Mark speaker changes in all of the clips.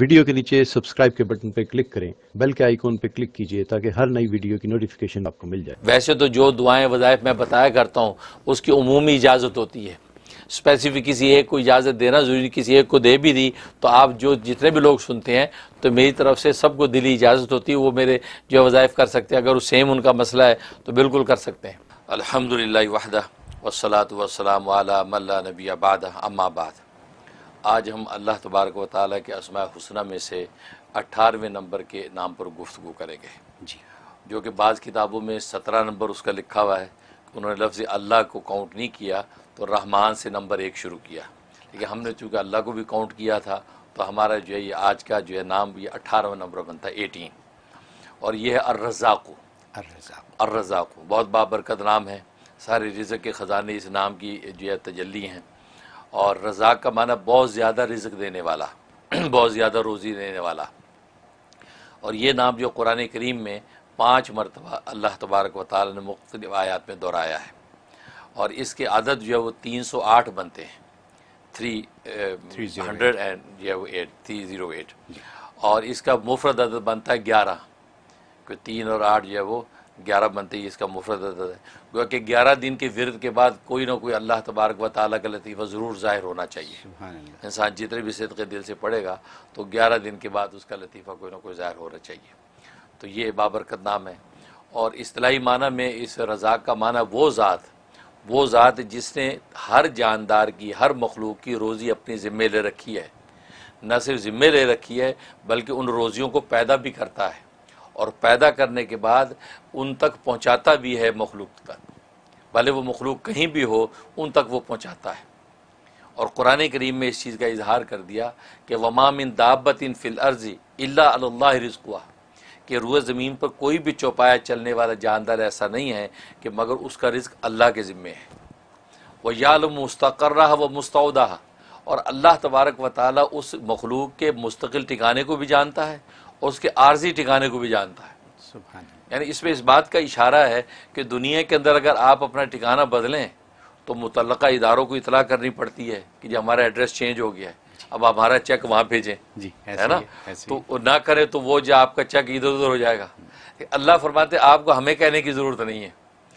Speaker 1: Video के नीचे subscribe के बटन पर क्लिक करें बेल के आइकॉन पर क्लिक कीजिए ताकि हर नई वीडियो की नोटिफिकेशन आपको मिल जाए वैसे तो जो दुआएं वज़ायफ मैं बताया करता हूँ उसकी उमूमी इजाज़त होती है स्पेसिफिक किसी एक को इजाज़त देना ज़रूरी किसी एक को दे भी दी तो आप जो जितने भी लोग सुनते हैं तो मेरी तरफ से सबको दिली इजाज़त होती है वो मेरे जो वज़ायफ़ कर सकते हैं अगर वो सेम उनका मसला है तो बिल्कुल कर सकते हैं अलहमदिल्ला वाहदा वसलात वसलाम वाला मल्ला नबी आबाद अम्माबाद आज हम अल्लाह तबारक व ताली के असमा हुसना में से अठारहवें नंबर के नाम पर गुफ्तु करेंगे जी जो कि बाज़ किताबों में सत्रह नंबर उसका लिखा हुआ है उन्होंने लफ्ज़ अल्लाह को काउंट नहीं किया तो रहमान से नंबर एक शुरू किया लेकिन हमने चूँकि अल्लाह को भी काउंट किया था तो हमारा जो है ये आज का जो है नाम ये अट्ठारहवा नंबर बनता है एटीन और ये है अर्रज़ाको अर्रज़ाको बहुत बाबरकत नाम है सारे रिजक के ख़जाने इस नाम की जो है तजली हैं और रजाक का माना बहुत ज़्यादा रिजक देने वाला बहुत ज़्यादा रोज़ी देने वाला और ये नाम जो कुरान करीम में पाँच मरतबा अल्लाह तबारक वाल ने मुख्त आयात में दोहराया है और इसके आदत जो है वो तीन सौ आठ बनते हैं थ्री हंड्रेड एंड जो है वो एट थ्री ज़ीरो एट और इसका मुफरद अदद बनता है ग्यारह क्योंकि तीन और आठ जो है वो ग्यारह बनते ही इसका मुफरत है गोया कि ग्यारह दिन के विरद के बाद कोई ना कोई अल्लाह तबारक व ताली का लतीफ़ा ज़रूर ज़ाहिर होना चाहिए इंसान जितने भी के दिल से पढ़ेगा तो ग्यारह दिन के बाद उसका लतीफ़ा कोई ना कोई ज़ाहिर होना चाहिए तो ये बाबरकत नाम है और असलाही माना में इस रजाक का माना वो ज़ात वो ज़ात जिसने हर जानदार की हर मखलूक की रोज़ी अपने ज़िम्मे ले रखी है न सिर्फ ज़िम्मे ले रखी है बल्कि उन रोज़ियों को पैदा भी करता है और पैदा करने के बाद उन तक पहुंचाता भी है मखलूक तक भले वो मखलूक कहीं भी हो उन तक वो पहुंचाता है और कुरान करीम में इस चीज़ का इजहार कर दिया कि वमाम इन दाबत इन फिल अर्जी अल्ला रिजकुआ कि रुए ज़मीन पर कोई भी चौपाया चलने वाला जानदार ऐसा नहीं है कि मगर उसका रिज्क अल्लाह के ज़िम्मे है वह याल मुस्तकर व मुस्तौदा और अल्लाह तबारक व ताली उस मखलूक के मुस्तकिल ठिकाने को भी जानता है और उसके आर्जी ठिकाने को भी जानता है यानी इसमें इस बात का इशारा है कि दुनिया के अंदर अगर आप अपना ठिकाना बदलें तो मुतल इदारों को इतला करनी पड़ती है कि जो हमारा एड्रेस चेंज हो गया है अब हमारा चेक वहाँ भेजें जी है ना है, तो ना करें तो वो जो आपका चेक इधर उधर हो जाएगा हम्म। अल्लाह फरमाते आपको हमें कहने की ज़रूरत नहीं है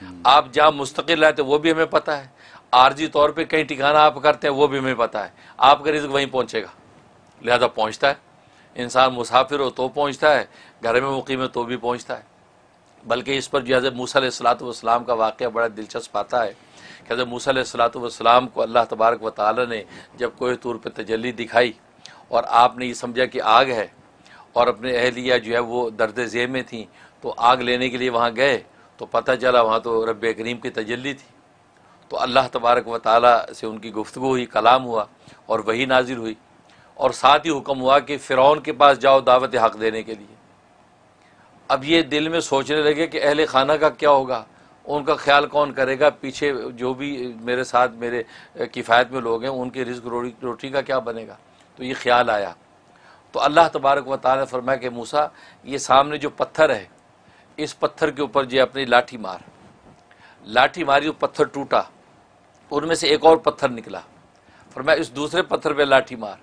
Speaker 1: हम्म। आप जहाँ मुस्तकिल आते तो वो भी हमें पता है आर्जी तौर पर कहीं ठिकाना आप करते हैं वो भी हमें पता है आपका रिज्क वहीं पहुँचेगा लिहाजा पहुँचता है इंसान मुसाफिर हो तो पहुँचता है घर में मुकीम हो तो भी पहुँचता है बल्कि इस पर जो हज़रत मूसलात वसलाम का वाक़ बड़ा दिलचस्प आता है कि हज़रत मूसलात वसलाम को अल्लाह तबारक व ताली ने जब कोई तौर पर तजली दिखाई और आपने ये समझा कि आग है और अपने अहलिया जो है वो दर्द जेब में थी तो आग लेने के लिए वहाँ गए तो पता चला वहाँ तो रब करीम की तजली थी तो अल्लाह तबारक व ताली से उनकी गुफ्तु हुई कलाम हुआ और वही नाजिल हुई और साथ ही हुक्म हुआ कि फ़िरौन के पास जाओ दावत हक़ देने के लिए अब ये दिल में सोचने लगे कि अहल खाना का क्या होगा उनका ख्याल कौन करेगा पीछे जो भी मेरे साथ मेरे किफ़ायत में लोग हैं उनकी रिस्क रोटी का क्या बनेगा तो ये ख्याल आया तो अल्लाह तबारक व फरमाया कि मूसा ये सामने जो पत्थर है इस पत्थर के ऊपर जो अपनी लाठी मार लाठी मारी वो पत्थर टूटा उनमें से एक और पत्थर निकला फरमाया इस दूसरे पत्थर पर लाठी मार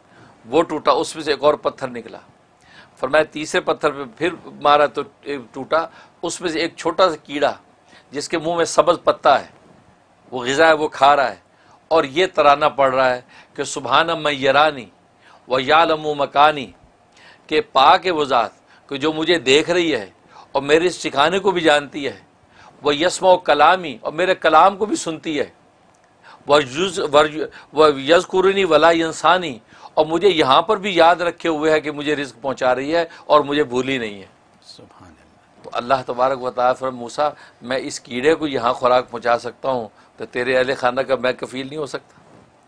Speaker 1: वो टूटा उसमें से एक और पत्थर निकला फरमाया तीसरे पत्थर पे फिर मारा तो टूटा उसमें से एक छोटा सा कीड़ा जिसके मुंह में सबज पत्ता है वो गज़ा है वो खा रहा है और ये तराना पड़ रहा है कि सुबहाना मैं यरानी व यालमू मकानी के पा के वो ज़ात कि जो मुझे देख रही है और मेरे इस को भी जानती है वह व कलामी और मेरे कलाम को भी सुनती है वह यज वह यजकुरनी वला इंसानी और मुझे यहाँ पर भी याद रखे हुए है कि मुझे रिस्क पहुँचा रही है और मुझे भूली नहीं है तो अल्लाह तबारक बताया फिर मूसा मैं इस कीड़े को यहाँ खुराक पहुँचा सकता हूँ तो तेरे अहले खाना का मैं कफील नहीं हो सकता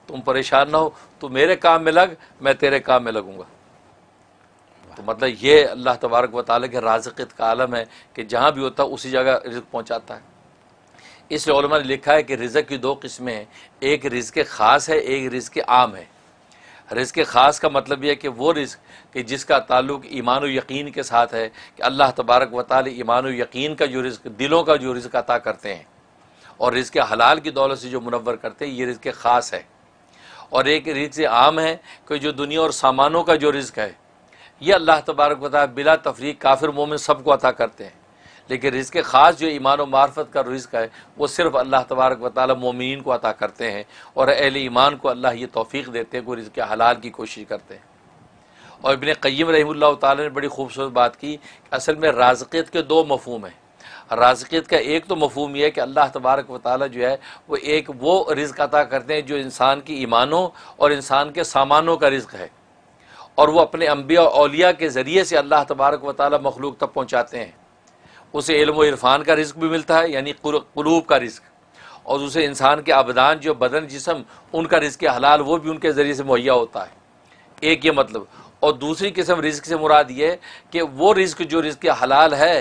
Speaker 1: तुम परेशान ना हो तो मेरे काम में लग मैं तेरे काम में लगूंगा तो मतलब ये अल्लाह तबारक वाले के राजकत का आलम है कि जहाँ भी होता है उसी जगह रिज्क पहुँचाता है इसलिए ने लिखा है कि रिज़क की दो किस्में हैं एक रिज़ ख़ास है एक रिज़ आम है रिज़ ख़ास का मतलब यह है कि वो रिज़ कि जिसका ताल्लुक ईमान यकीन के साथ है कि अल्लाह तबारक व ताली ईमान यकीन का जो रिज़ दिलों का जो रिज़ अता करते हैं और रिज़ हलाल की दौलत से जो मुनवर करते हैं ये रिज़ ख़ास है और एक रिज़ आम है कि जो दुनिया और सामानों का जो रिज्क है ये अल्लाह तबारक वाली बिला तफरीक काफिर मोमिन सबको अता करते हैं लेकिन रिज़ ख़ास जो ईमान व मार्फत का रिज़ है वो सिर्फ अल्लाह तबारक वाली मोमिन को अता करते हैं और अहल ईमान को अल्लाह ये तोफ़ी देते हैं कि रिज़ हलाल की कोशिश करते हैं और इबन क़य्यम रही तड़ी ने बड़ी खूबसूरत बात की असल में राजकियत के दो मफहम हैं राजकियत का एक तो मफहम यह है कि अल्लाह तबारक वाली जो है वो एक वो रिज़ अता करते हैं जो इंसान की ईमानों और इंसान के सामानों का रिज़ है और वह अपने अम्बिया अलिया के ज़रिए से अल्लाह तबारक वाली मखलूक तक पहुँचाते हैं उसे इल्म इरफान का रिस्क भी मिलता है यानी कलूब का रिस्क और उसे इंसान के आबदान जो बदन जिसम उनका रिस्क हलाल वो भी उनके ज़रिए से मुहैया होता है एक ये मतलब और दूसरी किस्म रिस्क से मुराद ये कि वो रिस्क जो रिस्क हलाल है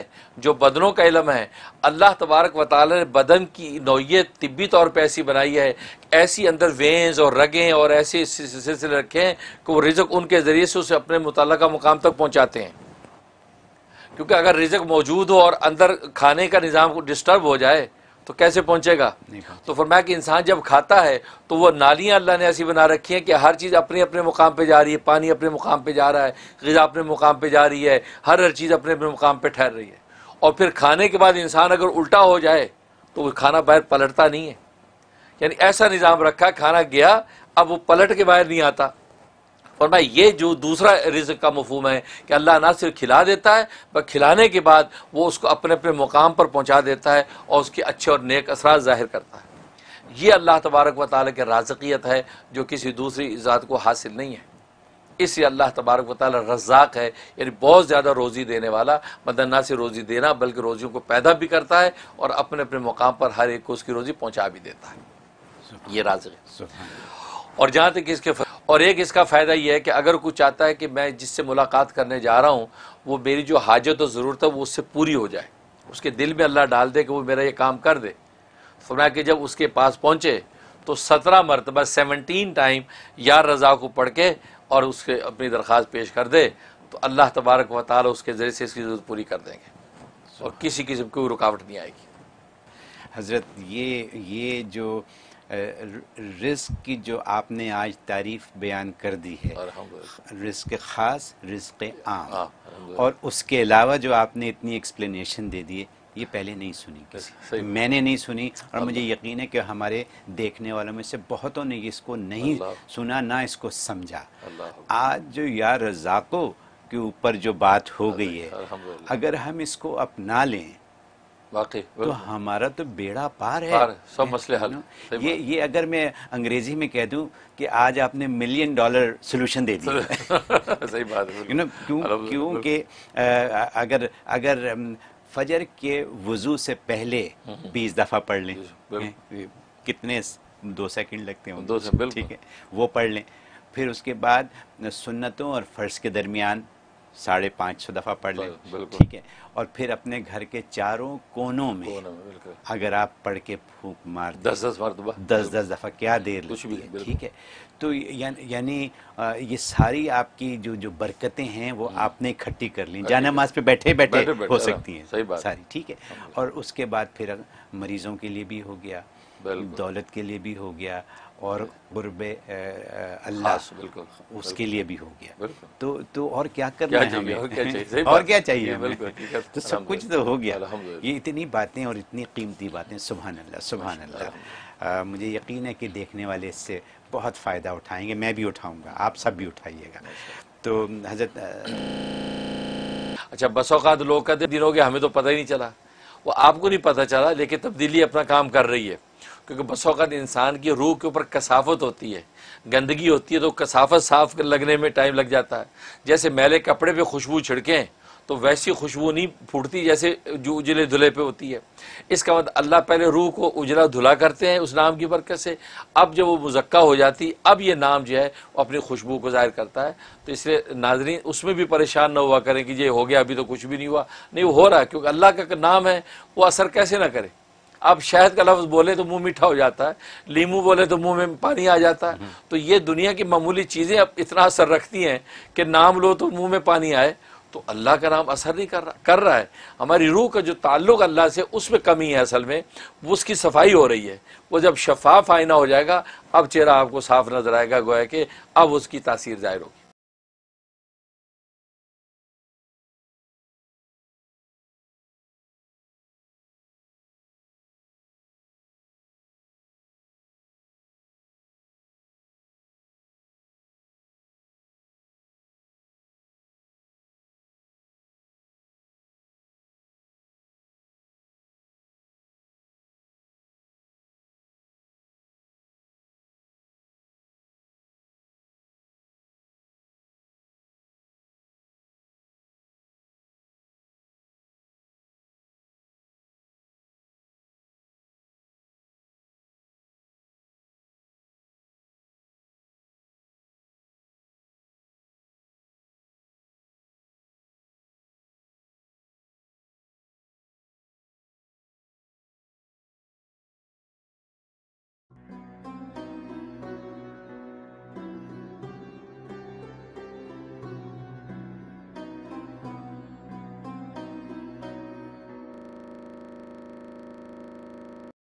Speaker 1: जो बदनों का इलम है अल्लाह तबारक व ताली ने बदन की नौीयत तिब्बी तौर पर ऐसी बनाई है ऐसी अंदर वेंस और रगें और ऐसे सिलसिले रखें कि वो रिज्क उनके ज़रिए से उसे अपने मुतल मुकाम तक पहुँचाते हैं क्योंकि अगर रिजक मौजूद हो और अंदर खाने का निज़ाम डिस्टर्ब हो जाए तो कैसे पहुंचेगा तो फरमाया कि इंसान जब खाता है तो वो नालियाँ अल्लाह ने ऐसी बना रखी हैं कि हर चीज़ अपने अपने मुकाम पे जा रही है पानी अपने मुकाम पे जा रहा है गज़ा अपने मुकाम पे जा रही है हर हर चीज़ अपने अपने मुकाम पे ठहर रही है और फिर खाने के बाद इंसान अगर उल्टा हो जाए तो वो खाना बाहर पलटता नहीं है यानी ऐसा निज़ाम रखा खाना गया अब वो पलट के बाहर नहीं आता फरमाए ये जो दूसरा रिज्क का मफहम है कि अल्लाह ना सिर्फ खिला देता है पर खिलाने के बाद वो उसको अपने अपने मुकाम पर पहुँचा देता है और उसके अच्छे और नेक असरा ज़ाहिर करता है ये अल्लाह तबारक व ताली की राजकीत है जो किसी दूसरी ज़ात को हासिल नहीं है इसलिए अल्लाह तबारक व ताली रज़ाक है यानी बहुत ज़्यादा रोज़ी देने वाला मतलब ना सिर्फ रोज़ी देना बल्कि रोज़ियों को पैदा भी करता है और अपने अपने मुकाम पर हर एक को उसकी रोज़ी पहुँचा भी देता है ये राज और जहाँ तक इसके और एक इसका फ़ायदा यह है कि अगर कुछ चाहता है कि मैं जिससे मुलाकात करने जा रहा हूँ वो मेरी जो हाजत और ज़रूरत है वो उससे पूरी हो जाए उसके दिल में अल्लाह डाल दे कि वो मेरा ये काम कर दे सुना कि जब उसके पास पहुँचे तो सत्रह मरतबा सेवनटीन टाइम यार रज़ा को पढ़ के और उसके अपनी दरख्वास्त पेश कर दे तो अल्लाह तबारक व ताल उसके ज़रिए से इसकी ज़रूरत पूरी कर देंगे और किसी किस्म की कोई रुकावट नहीं आएगी हज़रत ये ये जो रिस्क
Speaker 2: की जो आपने आज तारीफ बयान कर दी है रिस्क ख़ास रिस्क आम और उसके अलावा जो आपने इतनी एक्सप्लेनेशन दे दी ये पहले नहीं सुनी किसी मैंने नहीं सुनी और मुझे यकीन है कि हमारे देखने वालों में से बहुतों ने इसको नहीं सुना ना इसको समझा आज जो यार रजाको के ऊपर जो बात हो गई है अगर हम इसको अपना लें वाकई तो हमारा तो बेड़ा पार है पार, सब मसले हल ये ये अगर मैं अंग्रेजी में कह दूं कि आज आपने मिलियन डॉलर सोल्यूशन दे दिया सही बात है यू नो क्यों क्योंकि अगर अगर फजर के वजू से पहले हम्म, हम्म। बीस दफ़ा पढ़ लें कितने दो सेकंड लगते हैं दो ठीक है वो पढ़ लें फिर उसके बाद सुन्नतों और फ़र्ज के दरमियान साढ़े पाँच सौ दफ़ा पढ़ लें ठीक है और फिर अपने घर के चारों कोनों में, कोनों में अगर आप पढ़ के फूक मार दस दस बार दस दस दफ़ा क्या देर कुछ भी है ठीक है तो या, यानी ये सारी आपकी जो जो बरकतें हैं वो हम्म। आपने इकट्ठी कर ली जाना मास पे बैठे बैठे, हो हाँ, सकती हैं सारी ठीक है हाँ, और उसके बाद फिर मरीज़ों के लिए भी हो गया दौलत के लिए भी हो गया और गुरबे अल्लाह हाँ, बिल्कुल उसके लिए भी हो गया तो तो और क्या करना क्या है और क्या चाहिए और क्या चाहिए बिल्कुल तो सब कुछ तो हो गया ये इतनी बातें और इतनी कीमती बातें सुबहान अल्लाह सुबहान अल्लाह मुझे यकीन है कि देखने वाले इससे बहुत फ़ायदा उठाएंगे मैं भी उठाऊंगा आप सब भी उठाइएगा तो हजरत
Speaker 1: अच्छा बस अवत लोग का दिन हो गया हमें तो पता ही नहीं चला वो आपको नहीं पता चला लेकिन तब्दीली अपना काम कर रही है क्योंकि बसौकत इंसान की रूह के ऊपर कसाफत होती है गंदगी होती है तो कसाफत साफ लगने में टाइम लग जाता है जैसे मैले कपड़े पे खुशबू छिड़कें तो वैसी खुशबू नहीं फूटती जैसे जो उजले धुले पे होती है इसका मतलब अल्लाह पहले रूह को उजला धुला करते हैं उस नाम की बरकत से अब जब वो मुजक्का हो जाती अब ये नाम जो है वो अपनी खुशबू को ज़ाहिर करता है तो इसलिए नाजरीन उसमें भी परेशान ना हुआ करें कि ये हो गया अभी तो कुछ भी नहीं हुआ नहीं हो रहा है क्योंकि अल्लाह का नाम है वो असर कैसे ना करे अब शहद का लफ्ज़ बोले तो मुंह मीठा हो जाता है लीमू बोले तो मुंह में पानी आ जाता है तो ये दुनिया की मामूली चीज़ें अब इतना असर रखती हैं कि नाम लो तो मुंह में पानी आए तो अल्लाह का नाम असर नहीं कर रहा कर रहा है हमारी रूह का जो ताल्लुक अल्लाह से उसमें कमी है असल में वो उसकी सफाई हो रही है वो जब शफाफ आईना हो जाएगा अब चेहरा आपको साफ नजर आएगा गोया कि अब उसकी तासीर जाहिर होगी